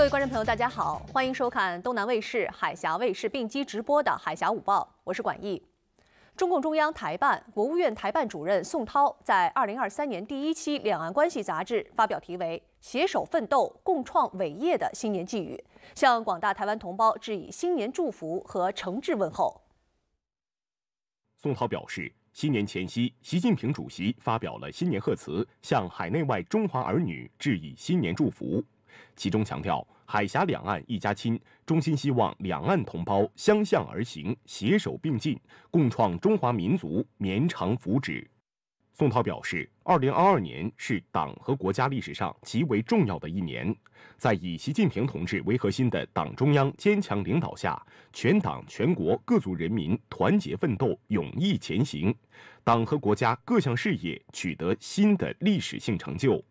各位观众朋友，大家好，欢迎收看东南卫视、海峡卫视并机直播的《海峡午报》，我是管毅。中共中央台办、国务院台办主任宋涛在2023年第一期《两岸关系》杂志发表题为《携手奋斗，共创伟业》的新年寄语，向广大台湾同胞致以新年祝福和诚挚问候。宋涛表示，新年前夕，习近平主席发表了新年贺词，向海内外中华儿女致以新年祝福。其中强调，海峡两岸一家亲，衷心希望两岸同胞相向而行，携手并进，共创中华民族绵长福祉。宋涛表示，二零二二年是党和国家历史上极为重要的一年，在以习近平同志为核心的党中央坚强领导下，全党全国各族人民团结奋斗，勇毅前行，党和国家各项事业取得新的历史性成就。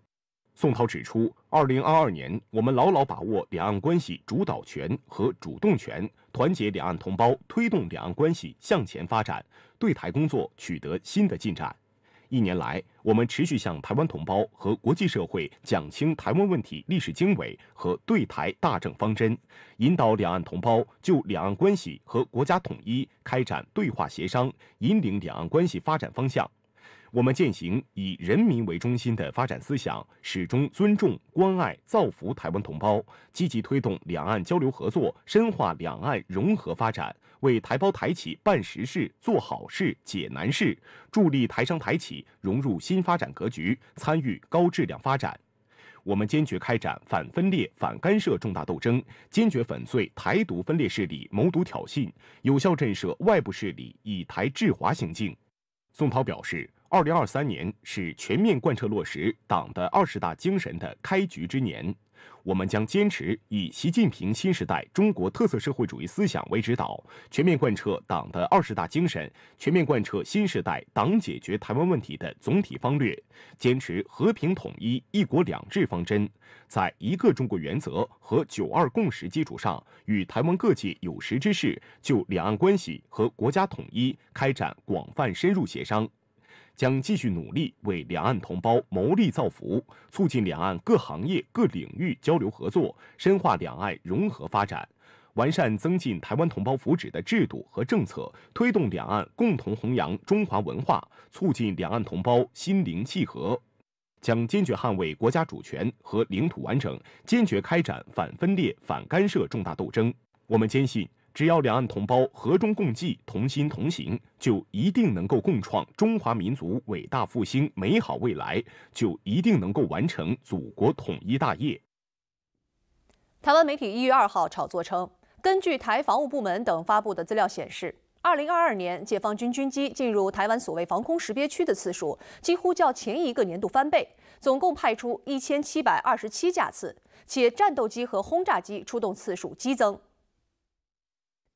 宋涛指出，二零二二年，我们牢牢把握两岸关系主导权和主动权，团结两岸同胞，推动两岸关系向前发展，对台工作取得新的进展。一年来，我们持续向台湾同胞和国际社会讲清台湾问题历史经纬和对台大政方针，引导两岸同胞就两岸关系和国家统一开展对话协商，引领两岸关系发展方向。我们践行以人民为中心的发展思想，始终尊重、关爱、造福台湾同胞，积极推动两岸交流合作，深化两岸融合发展，为台胞台企办实事、做好事、解难事，助力台商台企融入新发展格局、参与高质量发展。我们坚决开展反分裂、反干涉重大斗争，坚决粉碎台独分裂势力谋独挑衅，有效震慑外部势力以台制华行径。宋涛表示。二零二三年是全面贯彻落实党的二十大精神的开局之年，我们将坚持以习近平新时代中国特色社会主义思想为指导，全面贯彻党的二十大精神，全面贯彻新时代党解决台湾问题的总体方略，坚持和平统一、一国两制方针，在一个中国原则和九二共识基础上，与台湾各界有识之士就两岸关系和国家统一开展广泛深入协商。将继续努力为两岸同胞谋利造福，促进两岸各行业各领域交流合作，深化两岸融合发展，完善增进台湾同胞福祉的制度和政策，推动两岸共同弘扬中华文化，促进两岸同胞心灵契合。将坚决捍卫国家主权和领土完整，坚决开展反分裂反干涉重大斗争。我们坚信。只要两岸同胞和衷共济、同心同行，就一定能够共创中华民族伟大复兴美好未来，就一定能够完成祖国统一大业。台湾媒体一月二号炒作称，根据台防务部门等发布的资料显示，二零二二年解放军军机进入台湾所谓防空识别区的次数几乎较前一个年度翻倍，总共派出一千七百二十七架次，且战斗机和轰炸机出动次数激增。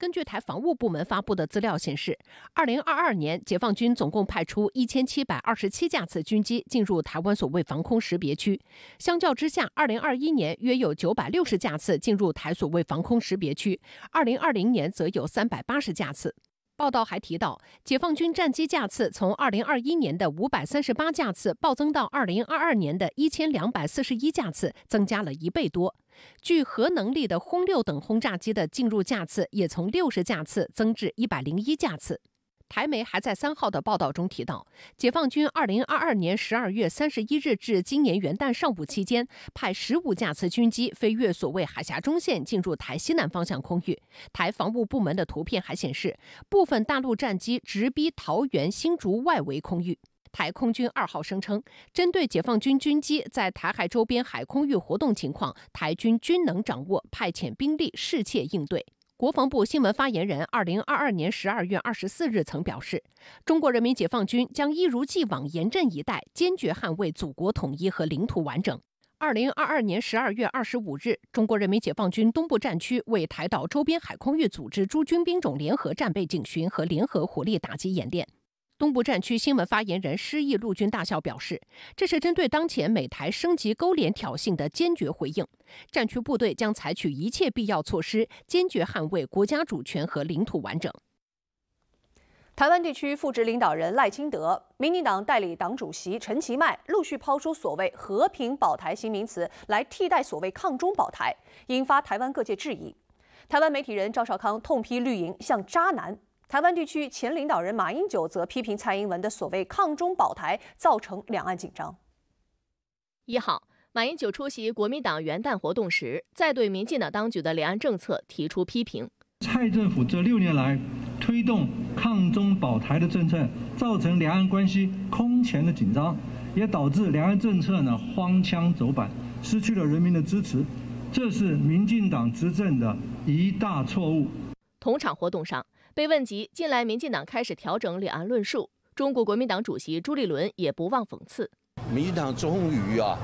根据台防务部门发布的资料显示，二零二二年解放军总共派出一千七百二十七架次军机进入台湾所谓防空识别区。相较之下，二零二一年约有九百六十架次进入台所谓防空识别区，二零二零年则有三百八十架次。报道还提到，解放军战机架次从二零二一年的五百三十八架次暴增到二零二二年的一千两百四十一架次，增加了一倍多。具核能力的轰六等轰炸机的进入架次也从六十架次增至一百零一架次。台媒还在三号的报道中提到，解放军二零二二年十二月三十一日至今年元旦上午期间，派十五架次军机飞越所谓海峡中线，进入台西南方向空域。台防务部门的图片还显示，部分大陆战机直逼桃园、新竹外围空域。台空军二号声称，针对解放军军机在台海周边海空域活动情况，台军均能掌握，派遣兵力视切应对。国防部新闻发言人二零二二年十二月二十四日曾表示，中国人民解放军将一如既往严阵以待，坚决捍卫祖国统一和领土完整。二零二二年十二月二十五日，中国人民解放军东部战区为台岛周边海空域组织诸军兵种联合战备警巡和联合火力打击演练。东部战区新闻发言人施毅陆军大校表示，这是针对当前美台升级勾连挑衅的坚决回应。战区部队将采取一切必要措施，坚决捍卫国家主权和领土完整。台湾地区副职领导人赖清德、民进党代理党主席陈其迈陆续抛出所谓“和平保台”新名词，来替代所谓“抗中保台”，引发台湾各界质疑。台湾媒体人赵少康痛批绿营像渣男。台湾地区前领导人马英九则批评蔡英文的所谓“抗中保台”造成两岸紧张。一号，马英九出席国民党元旦活动时，在对民进党当局的两岸政策提出批评：“蔡政府这六年来推动‘抗中保台’的政策，造成两岸关系空前的紧张，也导致两岸政策呢荒腔走板，失去了人民的支持，这是民进党执政的一大错误。”同场活动上。被问及近来民进党开始调整两岸论述，中国国民党主席朱立伦也不忘讽刺：民进党终于啊，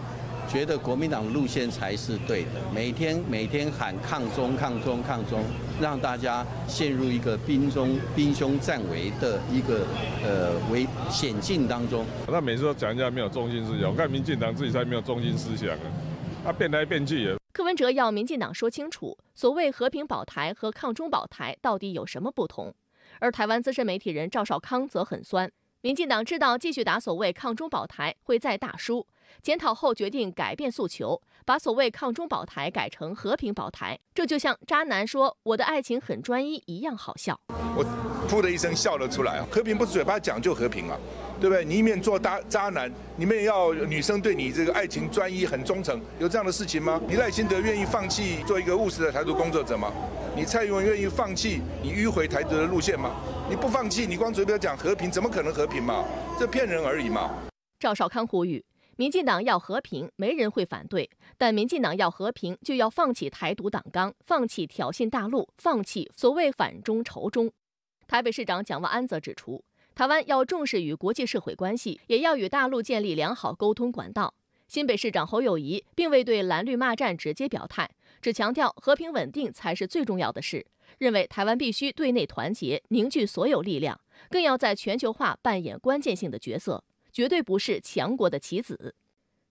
觉得国民党路线才是对的，每天每天喊抗中、抗中、抗中，让大家陷入一个兵中兵凶战危的一个呃危险境当中。那每次都讲人家没有中心思想，我看民进党自己才没有中心思想啊。他变来变去也。柯文哲要民进党说清楚，所谓和平保台和抗中保台到底有什么不同？而台湾资深媒体人赵少康则很酸，民进党知道继续打所谓抗中保台会再打输，检讨后决定改变诉求。把所谓“抗中保台”改成“和平保台”，这就像渣男说“我的爱情很专一”一样好笑。我噗的一声笑了出来和平不是嘴巴讲就和平嘛，对不对？你一面做大渣男，你一面要女生对你这个爱情专一、很忠诚，有这样的事情吗？你赖清德愿意放弃做一个务实的台独工作者吗？你蔡英文愿意放弃你迂回台独的路线吗？你不放弃，你光嘴边讲和平，怎么可能和平嘛？这骗人而已嘛！赵少康呼吁。民进党要和平，没人会反对；但民进党要和平，就要放弃台独党纲，放弃挑衅大陆，放弃所谓反中仇中。台北市长蒋万安则指出，台湾要重视与国际社会关系，也要与大陆建立良好沟通管道。新北市长侯友谊并未对蓝绿骂战直接表态，只强调和平稳定才是最重要的事，认为台湾必须对内团结，凝聚所有力量，更要在全球化扮演关键性的角色。绝对不是强国的棋子。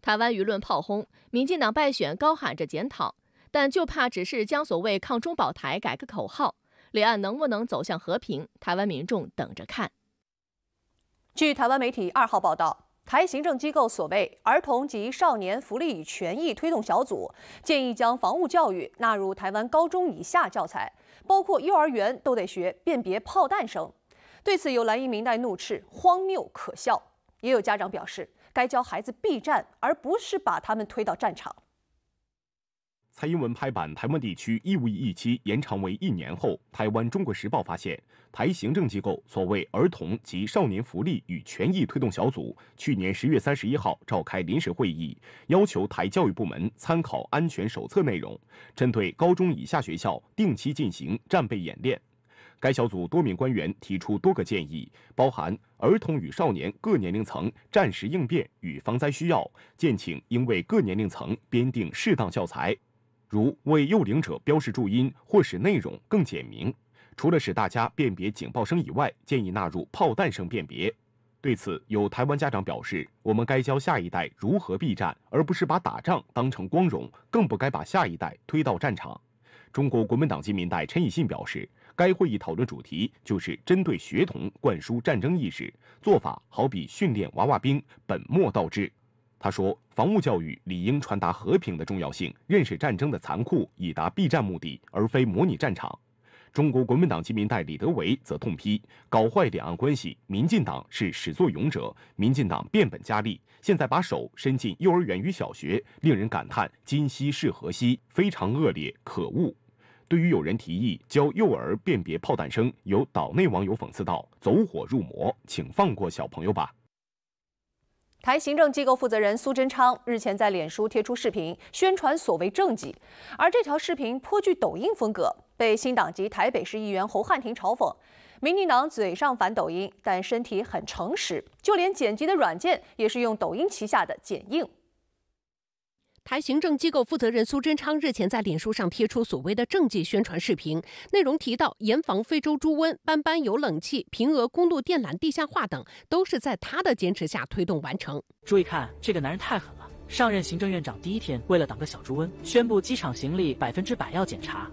台湾舆论炮轰，民进党败选，高喊着检讨，但就怕只是将所谓“抗中保台”改个口号。两岸能不能走向和平，台湾民众等着看。据台湾媒体二号报道，台行政机构所谓“儿童及少年福利与权益推动小组”建议将防务教育纳入台湾高中以下教材，包括幼儿园都得学辨别炮弹声。对此，有蓝营明代怒斥：荒谬可笑。也有家长表示，该教孩子避战，而不是把他们推到战场。蔡英文拍板，台湾地区义务役期延长为一年后，台湾《中国时报》发现，台行政机构所谓儿童及少年福利与权益推动小组去年十月三十一号召开临时会议，要求台教育部门参考安全手册内容，针对高中以下学校定期进行战备演练。该小组多名官员提出多个建议，包含儿童与少年各年龄层战时应变与防灾需要，建请应为各年龄层编定适当教材，如为幼龄者标示注音或使内容更简明。除了使大家辨别警报声以外，建议纳入炮弹声辨别。对此，有台湾家长表示：“我们该教下一代如何避战，而不是把打仗当成光荣，更不该把下一代推到战场。”中国国民党籍民代陈以信表示。该会议讨论主题就是针对学童灌输战争意识，做法好比训练娃娃兵，本末倒置。他说，防务教育理应传达和平的重要性，认识战争的残酷，以达避战目的，而非模拟战场。中国国民党基民代理德维则痛批，搞坏两岸关系，民进党是始作俑者。民进党变本加厉，现在把手伸进幼儿园与小学，令人感叹今夕是何夕，非常恶劣，可恶。对于有人提议教幼儿辨别炮弹声，有岛内网友讽刺道：“走火入魔，请放过小朋友吧。”台行政机构负责人苏贞昌日前在脸书贴出视频宣传所谓政绩，而这条视频颇具抖音风格，被新党籍台北市议员侯汉廷嘲讽：“民进党嘴上反抖音，但身体很诚实，就连剪辑的软件也是用抖音旗下的剪映。”台行政机构负责人苏贞昌日前在脸书上贴出所谓的政绩宣传视频，内容提到严防非洲猪瘟、班班有冷气、平俄公路电缆地下化等，都是在他的坚持下推动完成。注意看，这个男人太狠了！上任行政院长第一天，为了挡个小猪瘟，宣布机场行李百分之百要检查。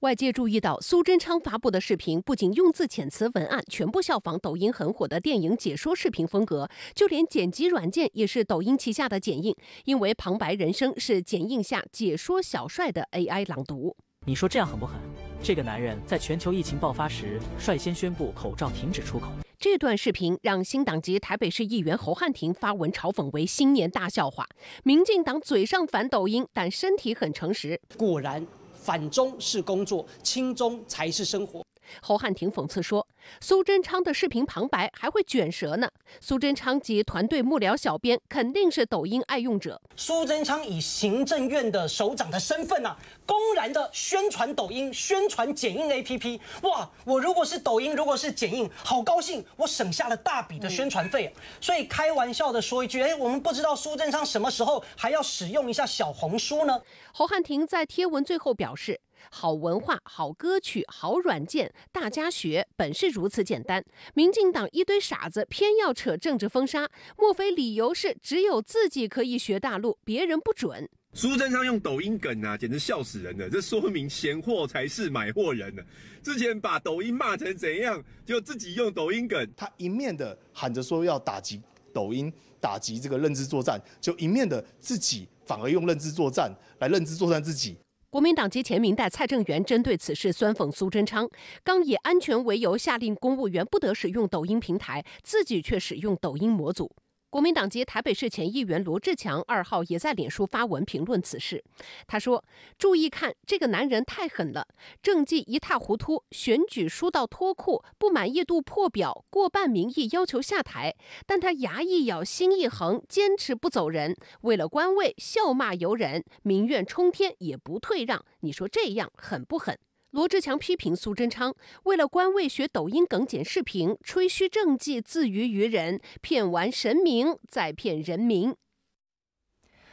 外界注意到，苏贞昌发布的视频不仅用字遣词、文案全部效仿抖音很火的电影解说视频风格，就连剪辑软件也是抖音旗下的剪映，因为旁白人生》是剪映下解说小帅的 AI 朗读。你说这样狠不狠？这个男人在全球疫情爆发时，率先宣布口罩停止出口。这段视频让新党籍台北市议员侯汉廷发文嘲讽为新年大笑话。民进党嘴上反抖音，但身体很诚实。果然。反中是工作，亲中才是生活。侯汉廷讽刺说：“苏贞昌的视频旁白还会卷舌呢。”苏贞昌及团队幕僚小编肯定是抖音爱用者。苏贞昌以行政院的首长的身份啊，公然的宣传抖音，宣传剪映 APP。哇，我如果是抖音，如果是剪映，好高兴，我省下了大笔的宣传费。所以开玩笑的说一句，哎，我们不知道苏贞昌什么时候还要使用一下小红书呢？侯汉廷在贴文最后表示。好文化，好歌曲，好软件，大家学，本是如此简单。民进党一堆傻子，偏要扯政治风沙，莫非理由是只有自己可以学大陆，别人不准？苏正昌用抖音梗啊，简直笑死人了。这说明闲货才是买货人呢。之前把抖音骂成怎样，就自己用抖音梗，他一面的喊着说要打击抖音，打击这个认知作战，就一面的自己反而用认知作战来认知作战自己。国民党籍前明代蔡正元针对此事酸讽苏贞昌，刚以安全为由下令公务员不得使用抖音平台，自己却使用抖音模组。国民党籍台北市前议员罗志强二号也在脸书发文评论此事。他说：“注意看，这个男人太狠了，政绩一塌糊涂，选举输到脱裤，不满意度破表，过半民意要求下台，但他牙一咬，心一横，坚持不走人，为了官位笑骂游人，民怨冲天也不退让。你说这样狠不狠？”罗志强批评苏贞昌为了官位学抖音梗剪视频，吹嘘政绩，自娱娱人，骗完神明再骗人民。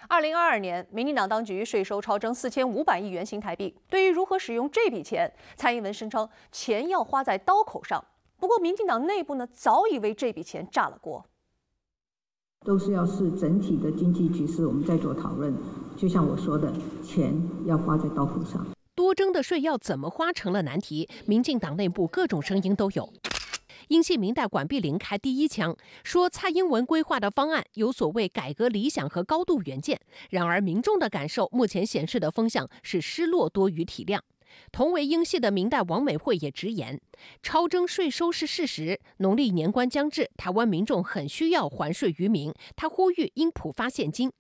二零二二年，民进党当局税收超征四千五百亿元新台币。对于如何使用这笔钱，蔡英文声称钱要花在刀口上。不过，民进党内部呢早已为这笔钱炸了锅。都是要是整体的经济局势，我们再做讨论。就像我说的，钱要花在刀口上。征的税要怎么花成了难题，民进党内部各种声音都有。英系明代管碧玲开第一枪，说蔡英文规划的方案有所谓改革理想和高度远见，然而民众的感受目前显示的风向是失落多于体谅。同为英系的明代王美惠也直言，超征税收是事实。农历年关将至，台湾民众很需要还税于民，他呼吁英普发现金。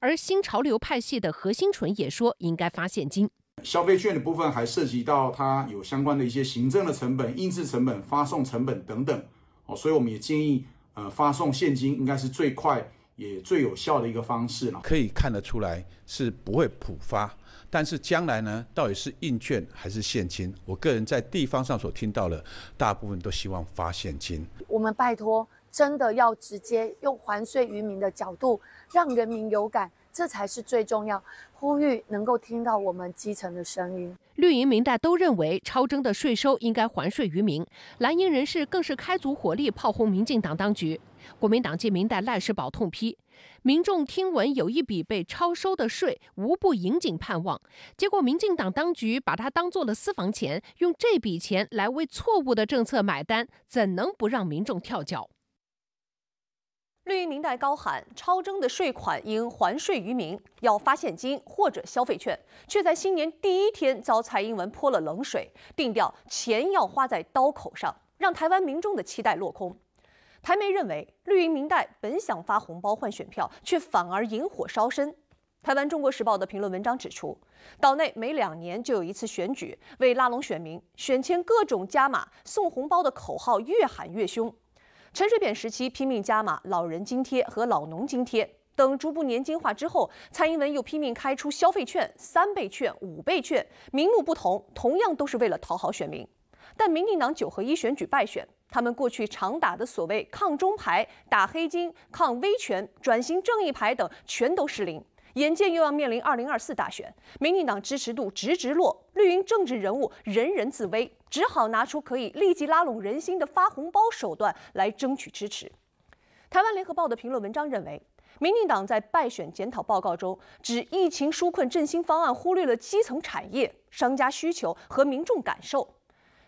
而新潮流派系的核心纯也说应该发现金。消费券的部分还涉及到它有相关的一些行政的成本、印制成本、发送成本等等，哦，所以我们也建议，呃，发送现金应该是最快也最有效的一个方式了。可以看得出来是不会普发，但是将来呢，到底是印券还是现金？我个人在地方上所听到的，大部分都希望发现金。我们拜托，真的要直接用还税于民的角度，让人民有感。这才是最重要，呼吁能够听到我们基层的声音。绿营民代都认为超征的税收应该还税于民，蓝营人士更是开足火力炮轰民进党当局。国民党籍民代赖世宝痛批：民众听闻有一笔被超收的税，无不引颈盼望。结果民进党当局把它当做了私房钱，用这笔钱来为错误的政策买单，怎能不让民众跳脚？绿营民代高喊超征的税款应还税于民，要发现金或者消费券，却在新年第一天遭蔡英文泼了冷水，定调钱要花在刀口上，让台湾民众的期待落空。台媒认为，绿营民代本想发红包换选票，却反而引火烧身。台湾《中国时报》的评论文章指出，岛内每两年就有一次选举，为拉拢选民，选前各种加码、送红包的口号越喊越凶。陈水扁时期拼命加码老人津贴和老农津贴等逐步年金化之后，蔡英文又拼命开出消费券三倍券、五倍券，名目不同，同样都是为了讨好选民。但民进党九合一选举败选，他们过去常打的所谓抗中牌、打黑金、抗威权、转型正义牌等全都失灵。眼见又要面临二零二四大选，民进党支持度直直落，绿营政治人物人人自危，只好拿出可以立即拉拢人心的发红包手段来争取支持。台湾联合报的评论文章认为，民进党在败选检讨报告中指疫情纾困振兴方案忽略了基层产业商家需求和民众感受。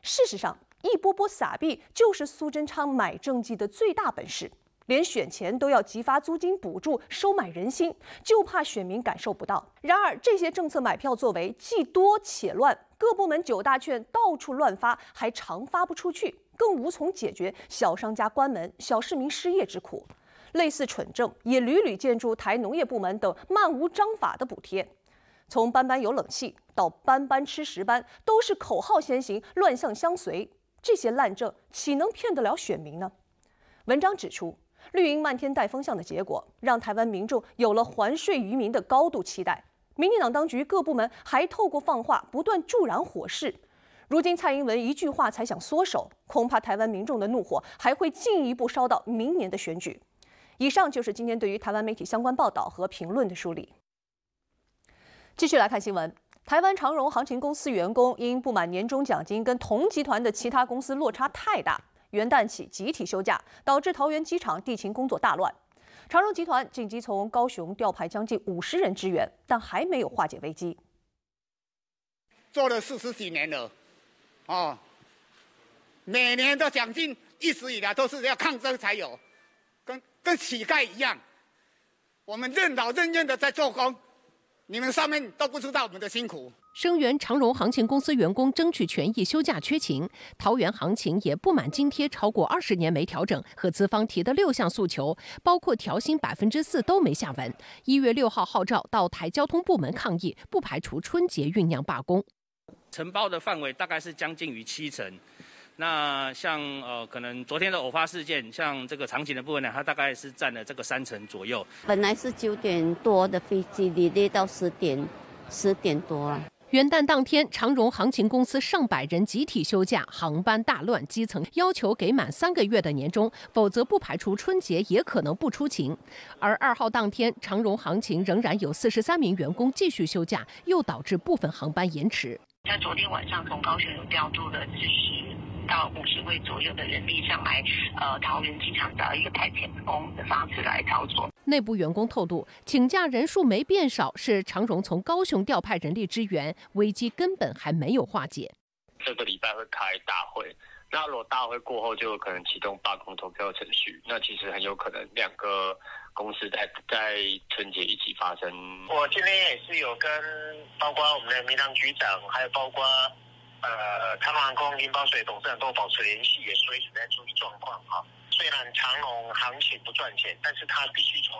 事实上，一波波撒币就是苏贞昌买政绩的最大本事。连选前都要急发租金补助收买人心，就怕选民感受不到。然而这些政策买票作为既多且乱，各部门九大券到处乱发，还常发不出去，更无从解决小商家关门、小市民失业之苦。类似蠢政也屡屡见诸台农业部门等漫无章法的补贴，从班班有冷气到班班吃十班，都是口号先行，乱象相随。这些烂政岂能骗得了选民呢？文章指出。绿营漫天带风向的结果，让台湾民众有了还税于民的高度期待。民进党当局各部门还透过放话不断助燃火势，如今蔡英文一句话才想缩手，恐怕台湾民众的怒火还会进一步烧到明年的选举。以上就是今天对于台湾媒体相关报道和评论的梳理。继续来看新闻，台湾长荣航勤公司员工因不满年终奖金跟同集团的其他公司落差太大。元旦起集体休假，导致桃园机场地勤工作大乱。长荣集团紧急从高雄调派将近五十人支援，但还没有化解危机。做了四十几年了，哦，每年的奖金一直以来都是要抗争才有，跟跟乞丐一样。我们任劳任怨的在做工，你们上面都不知道我们的辛苦。声源长荣航勤公司员工争取权益休假缺勤，桃园航勤也不满津贴超过二十年没调整，和资方提的六项诉求，包括调薪百分之四都没下文。一月六号号召到台交通部门抗议，不排除春节酝酿罢工。承包的范围大概是将近于七成，那像呃可能昨天的偶发事件，像这个场景的部分呢，它大概是占了这个三成左右。本来是九点多的飞机，你列到十点，十点多了。元旦当天，长荣航勤公司上百人集体休假，航班大乱。基层要求给满三个月的年终，否则不排除春节也可能不出勤。而二号当天，长荣航勤仍然有四十三名员工继续休假，又导致部分航班延迟。在昨天晚上从高雄有调度了四十到五十位左右的人力上来，呃，桃园机场找一个派遣工的方式来操作。内部员工透露，请假人数没变少，是长荣从高雄调派人力支援，危机根本还没有化解。这个礼拜会开大会，那果大会过后就有可能启动罢工投票程序，那其实很有可能两个。公司在在春节一起发生。我今天也是有跟，包括我们的民航局长，还有包括呃，台湾航空、林保水董事长都保持联系，也随时在注意状况哈。虽然长龙行情不赚钱，但是他必须从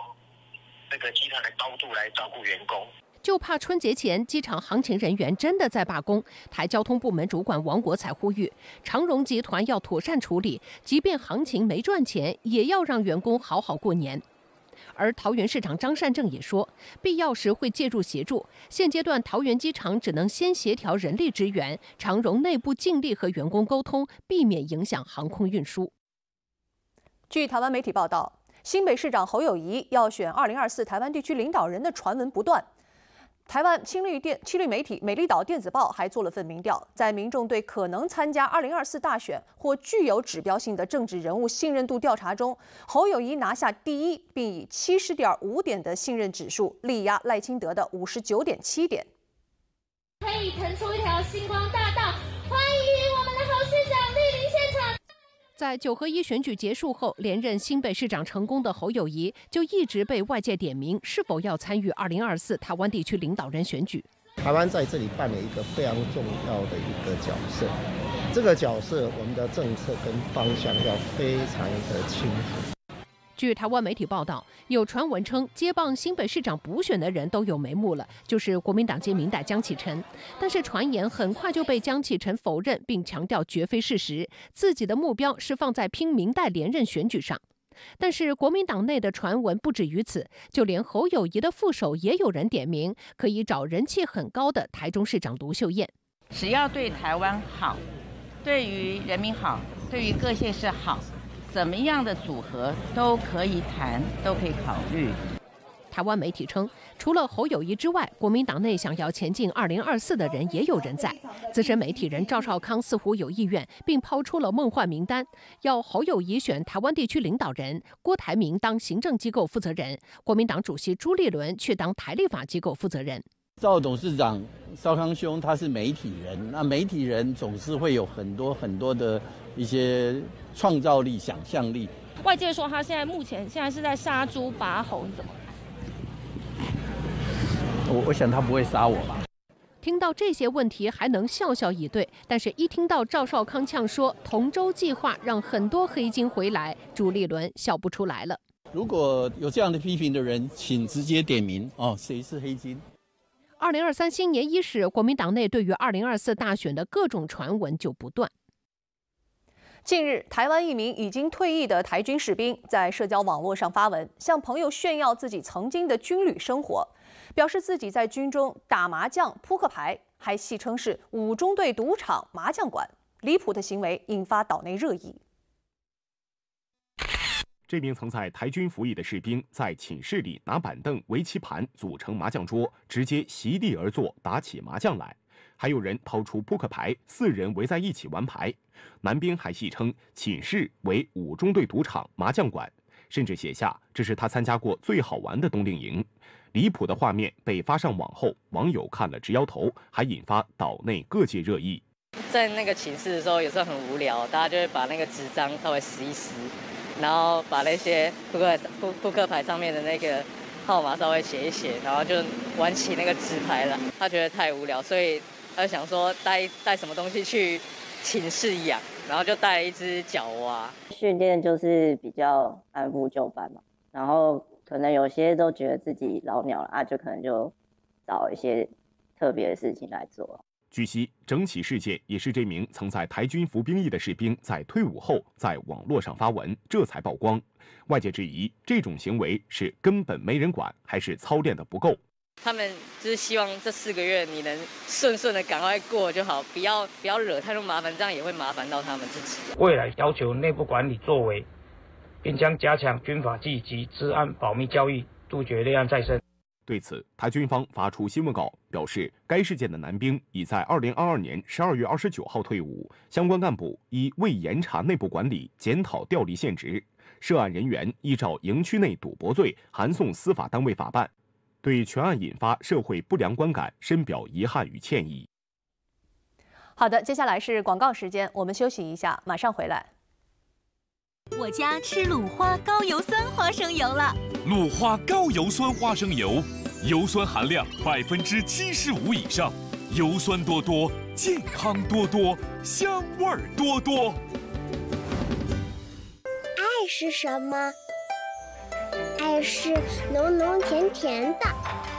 这个集团的高度来照顾员工。就怕春节前机场行情人员真的在罢工，台交通部门主管王国才呼吁长荣集团要妥善处理，即便行情没赚钱，也要让员工好好过年。而桃园市长张善政也说，必要时会介入协助。现阶段桃园机场只能先协调人力支援，长荣内部尽力和员工沟通，避免影响航空运输。据台湾媒体报道，新北市长侯友谊要选2024台湾地区领导人的传闻不断。台湾青绿电、青绿媒体美丽岛电子报还做了份民调，在民众对可能参加二零二四大选或具有指标性的政治人物信任度调查中，侯友谊拿下第一，并以七十点五点的信任指数力压赖清德的五十九点七点。可以腾出一条星光大。道。在九合一选举结束后，连任新北市长成功的侯友谊就一直被外界点名，是否要参与二零二四台湾地区领导人选举？台湾在这里扮演一个非常重要的一个角色，这个角色我们的政策跟方向要非常的清楚。据台湾媒体报道，有传闻称接棒新北市长补选的人都有眉目了，就是国民党籍明代江启臣。但是传言很快就被江启臣否认，并强调绝非事实，自己的目标是放在拼明代连任选举上。但是国民党内的传闻不止于此，就连侯友谊的副手也有人点名，可以找人气很高的台中市长卢秀燕。只要对台湾好，对于人民好，对于各县市好。怎么样的组合都可以谈，都可以考虑。台湾媒体称，除了侯友谊之外，国民党内想要前进2024的人也有人在。资深媒体人赵少康似乎有意愿，并抛出了梦幻名单：要侯友谊选台湾地区领导人，郭台铭当行政机构负责人，国民党主席朱立伦去当台立法机构负责人。赵董事长、邵康兄他是媒体人，那媒体人总是会有很多很多的。一些创造力、想象力。外界说他现在目前现在是在杀猪拔猴，你怎么看？我我想他不会杀我吧。听到这些问题还能笑笑以对，但是一听到赵少康呛说“同舟计划”让很多黑金回来，朱立伦笑不出来了。如果有这样的批评的人，请直接点名哦，谁是黑金？二零二三新年伊始，国民党内对于二零二四大选的各种传闻就不断。近日，台湾一名已经退役的台军士兵在社交网络上发文，向朋友炫耀自己曾经的军旅生活，表示自己在军中打麻将、扑克牌，还戏称是五中队赌场麻将馆。离谱的行为引发岛内热议。这名曾在台军服役的士兵在寝室里拿板凳围棋盘组成麻将桌，直接席地而坐打起麻将来。还有人掏出扑克牌，四人围在一起玩牌。南兵还戏称寝室为五中队赌场麻将馆，甚至写下这是他参加过最好玩的冬令营。离谱的画面被发上网后，网友看了直摇头，还引发岛内各界热议。在那个寝室的时候，有时候很无聊，大家就会把那个纸张稍微撕一撕，然后把那些扑克、扑克牌上面的那个号码稍微写一写，然后就玩起那个纸牌了。他觉得太无聊，所以。他想说带带什么东西去寝室养，然后就带了一只脚蛙。训练就是比较按部就班嘛，然后可能有些都觉得自己老鸟了啊，就可能就找一些特别的事情来做。据悉，整起事件也是这名曾在台军服兵役的士兵在退伍后在网络上发文，这才曝光。外界质疑这种行为是根本没人管，还是操练的不够？他们就是希望这四个月你能顺顺的赶快过就好，不要不要惹太多麻烦，这样也会麻烦到他们自己。未来要求内部管理作为，并将加强军法纪及治安保密教育，杜绝内案再生。对此，台军方发出新闻稿表示，该事件的男兵已在二零二二年十二月二十九号退伍，相关干部已未严查内部管理，检讨调离现职，涉案人员依照营区内赌博罪，函送司法单位法办。对全案引发社会不良观感深表遗憾与歉意。好的，接下来是广告时间，我们休息一下，马上回来。我家吃鲁花高油酸花生油了。鲁花高油酸花生油，油酸含量百分之七十五以上，油酸多多，健康多多，香味儿多多。爱是什么？爱是浓浓甜甜的，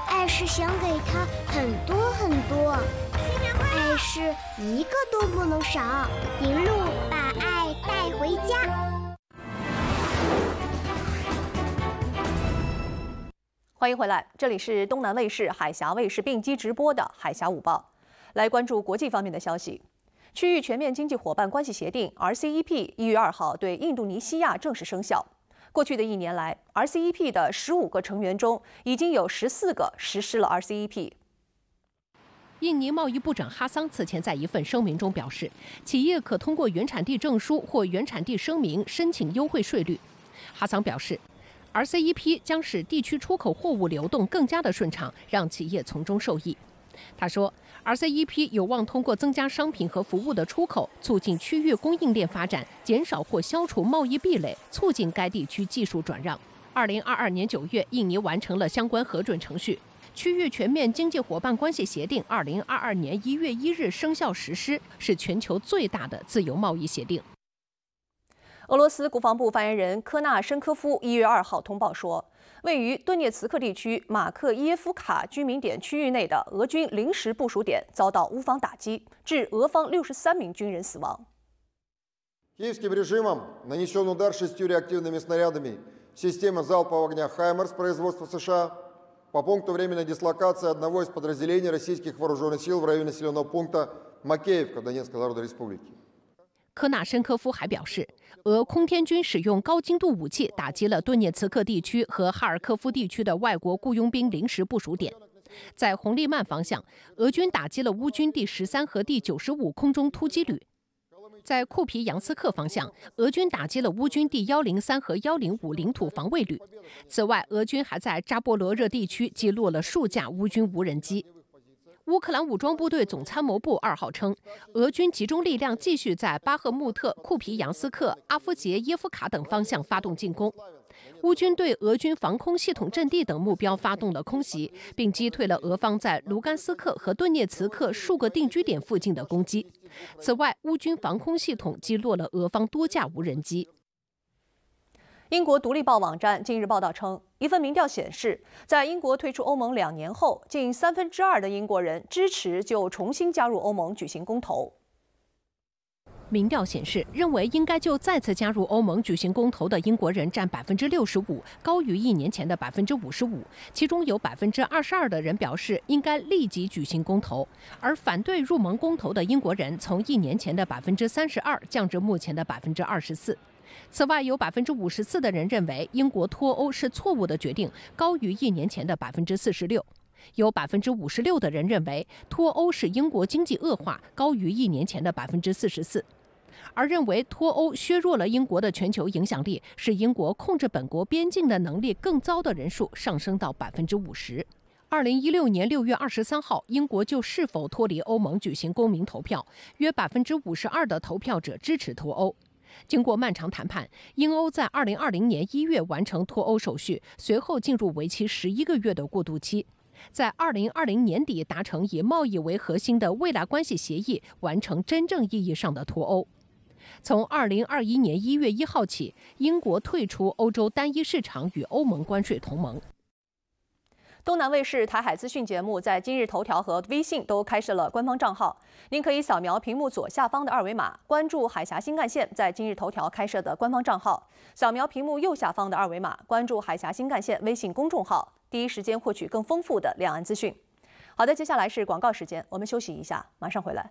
爱是想给他很多很多，爱是一个都不能少，一路把爱带回家。欢迎回来，这里是东南卫视、海峡卫视并机直播的《海峡午报》，来关注国际方面的消息。区域全面经济伙伴关系协定 （RCEP） 一月二号对印度尼西亚正式生效。过去的一年来，RCEP 的十五个成员中，已经有十四个实施了 RCEP。印尼贸易部长哈桑此前在一份声明中表示，企业可通过原产地证书或原产地声明申请优惠税率。哈桑表示，RCEP 将使地区出口货物流动更加的顺畅，让企业从中受益。他说。RCEP 有望通过增加商品和服务的出口，促进区域供应链发展，减少或消除贸易壁垒，促进该地区技术转让。二零二二年九月，印尼完成了相关核准程序。区域全面经济伙伴关系协定二零二二年一月一日生效实施，是全球最大的自由贸易协定。俄罗斯国防部发言人科纳申科夫一月二号通报说。位于顿涅茨克地区马克耶夫卡居民点区域内的俄军临时部署点遭到乌方打击，致俄方六十三名军人死亡。Киевским режимом нанесен удар шестью реактивными снарядами системы залпового огня HIMARS производства США по пункту временной дислокации одного из подразделений российских вооруженных сил в районе населенного пункта Макеевка Донецкой Народной Республики。科纳申科夫还表示，俄空天军使用高精度武器打击了顿涅茨克地区和哈尔科夫地区的外国雇佣兵临时部署点。在红利曼方向，俄军打击了乌军第十三和第九十五空中突击旅。在库皮扬斯克方向，俄军打击了乌军第幺零三和幺零五领土防卫旅。此外，俄军还在扎波罗热地区击落了数架乌军无人机。乌克兰武装部队总参谋部二号称，俄军集中力量继续在巴赫穆特、库皮扬斯克、阿夫杰耶夫卡等方向发动进攻。乌军对俄军防空系统阵地等目标发动了空袭，并击退了俄方在卢甘斯克和顿涅茨克数个定居点附近的攻击。此外，乌军防空系统击落了俄方多架无人机。英国《独立报》网站近日报道称。一份民调显示，在英国退出欧盟两年后，近三分之二的英国人支持就重新加入欧盟举行公投。民调显示，认为应该就再次加入欧盟举行公投的英国人占百分之六十五，高于一年前的百分之五十五。其中有百分之二十二的人表示应该立即举行公投，而反对入盟公投的英国人从一年前的百分之三十二降至目前的百分之二十四。此外，有百分之五十四的人认为英国脱欧是错误的决定，高于一年前的百分之四十六；有百分之五十六的人认为脱欧使英国经济恶化，高于一年前的百分之四十四；而认为脱欧削弱了英国的全球影响力，使英国控制本国边境的能力更糟的人数上升到百分之五十。二零一六年六月二十三号，英国就是否脱离欧盟举行公民投票，约百分之五十二的投票者支持脱欧。经过漫长谈判，英欧在2020年1月完成脱欧手续，随后进入为期十一个月的过渡期，在2020年底达成以贸易为核心的未来关系协议，完成真正意义上的脱欧。从2021年1月1号起，英国退出欧洲单一市场与欧盟关税同盟。东南卫视台海资讯节目在今日头条和微信都开设了官方账号，您可以扫描屏幕左下方的二维码关注海峡新干线在今日头条开设的官方账号；扫描屏幕右下方的二维码关注海峡新干线微信公众号，第一时间获取更丰富的两岸资讯。好的，接下来是广告时间，我们休息一下，马上回来。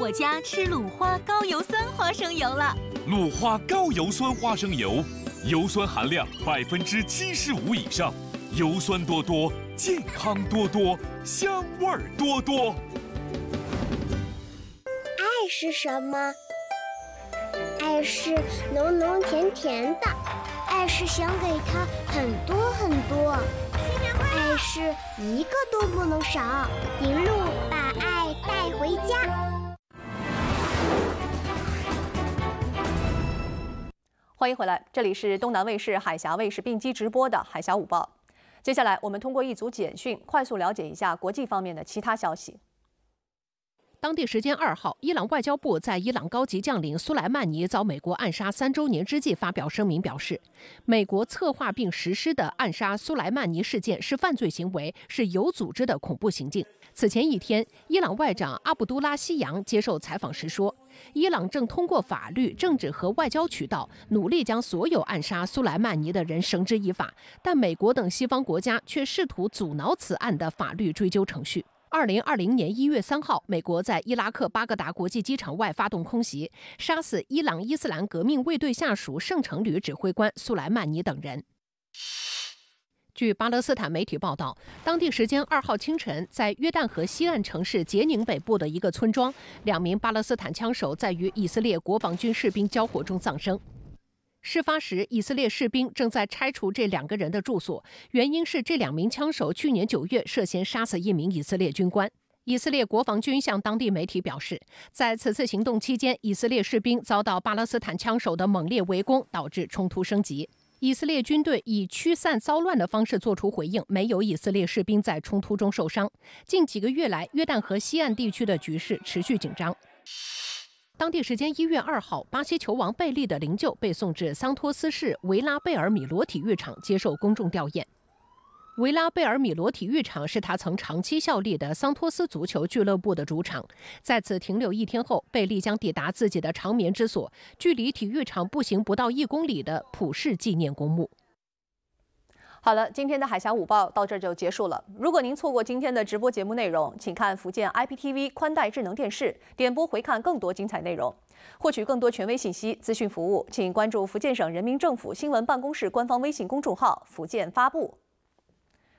我家吃鲁花高油酸花生油了，鲁花高油酸花生油，油酸含量百分之七十五以上。油酸多多，健康多多，香味儿多多。爱是什么？爱是浓浓甜甜的，爱是想给他很多很多，爱是一个都不能少。一路把爱带回家。欢迎回来，这里是东南卫视、海峡卫视并机直播的《海峡午报》。接下来，我们通过一组简讯，快速了解一下国际方面的其他消息。当地时间二号，伊朗外交部在伊朗高级将领苏莱曼尼遭美国暗杀三周年之际发表声明，表示，美国策划并实施的暗杀苏莱曼尼事件是犯罪行为，是有组织的恐怖行径。此前一天，伊朗外长阿卜杜拉西扬接受采访时说，伊朗正通过法律、政治和外交渠道努力将所有暗杀苏莱曼尼的人绳之以法，但美国等西方国家却试图阻挠此案的法律追究程序。二零二零年一月三号，美国在伊拉克巴格达国际机场外发动空袭，杀死伊朗伊斯兰革命卫队下属圣城旅指挥官苏莱曼尼等人。据巴勒斯坦媒体报道，当地时间二号清晨，在约旦河西岸城市杰宁北部的一个村庄，两名巴勒斯坦枪手在与以色列国防军士兵交火中丧生。事发时，以色列士兵正在拆除这两个人的住所，原因是这两名枪手去年九月涉嫌杀死一名以色列军官。以色列国防军向当地媒体表示，在此次行动期间，以色列士兵遭到巴勒斯坦枪手的猛烈围攻，导致冲突升级。以色列军队以驱散骚乱的方式作出回应，没有以色列士兵在冲突中受伤。近几个月来，约旦河西岸地区的局势持续紧张。当地时间一月二号，巴西球王贝利的灵柩被送至桑托斯市维拉贝尔米罗体育场接受公众吊唁。维拉贝尔米罗体育场是他曾长期效力的桑托斯足球俱乐部的主场。在此停留一天后，贝利将抵达自己的长眠之所——距离体育场步行不到一公里的普氏纪念公墓。好了，今天的海峡午报到这儿就结束了。如果您错过今天的直播节目内容，请看福建 IPTV 宽带智能电视点播回看更多精彩内容，获取更多权威信息资讯服务，请关注福建省人民政府新闻办公室官方微信公众号“福建发布”。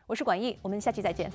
我是管毅，我们下期再见。